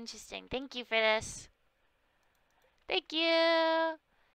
interesting. Thank you for this. Thank you.